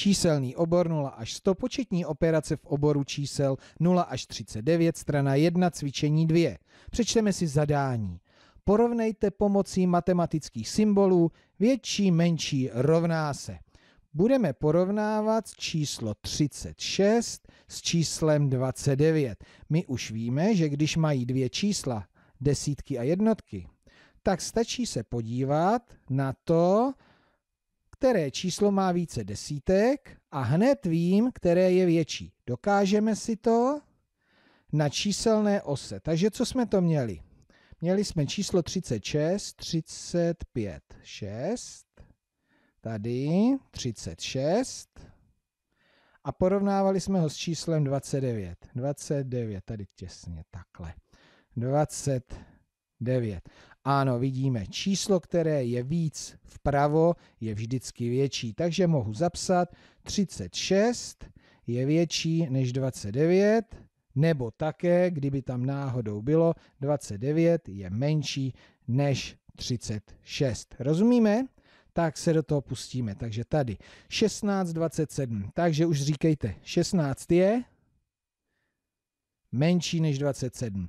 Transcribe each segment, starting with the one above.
Číselný obor 0 až 100, početní operace v oboru čísel 0 až 39, strana 1, cvičení 2. Přečteme si zadání. Porovnejte pomocí matematických symbolů větší, menší, rovná se. Budeme porovnávat číslo 36 s číslem 29. My už víme, že když mají dvě čísla, desítky a jednotky, tak stačí se podívat na to, které číslo má více desítek a hned vím, které je větší. Dokážeme si to na číselné ose. Takže co jsme to měli? Měli jsme číslo 36, 35, 6, tady 36 a porovnávali jsme ho s číslem 29. 29, tady těsně takhle. 29. Ano, vidíme, číslo, které je víc vpravo, je vždycky větší, takže mohu zapsat 36 je větší než 29, nebo také, kdyby tam náhodou bylo, 29 je menší než 36. Rozumíme? tak se do toho pustíme. Takže tady 16 27. Takže už říkejte, 16 je menší než 27.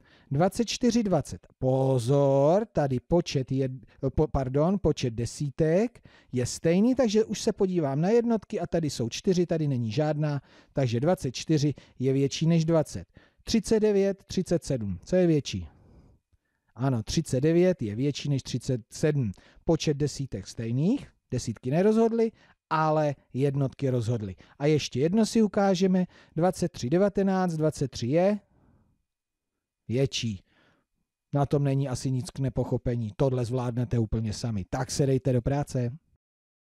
24,20. Pozor, tady počet, je, pardon, počet desítek je stejný, takže už se podívám na jednotky a tady jsou čtyři, tady není žádná, takže 24 je větší než 20. 39, 37, co je větší? Ano, 39 je větší než 37. Počet desítek stejných, desítky nerozhodly, ale jednotky rozhodly. A ještě jedno si ukážeme, 23, 19, 23 je větší. Na tom není asi nic k nepochopení. Tohle zvládnete úplně sami. Tak se dejte do práce.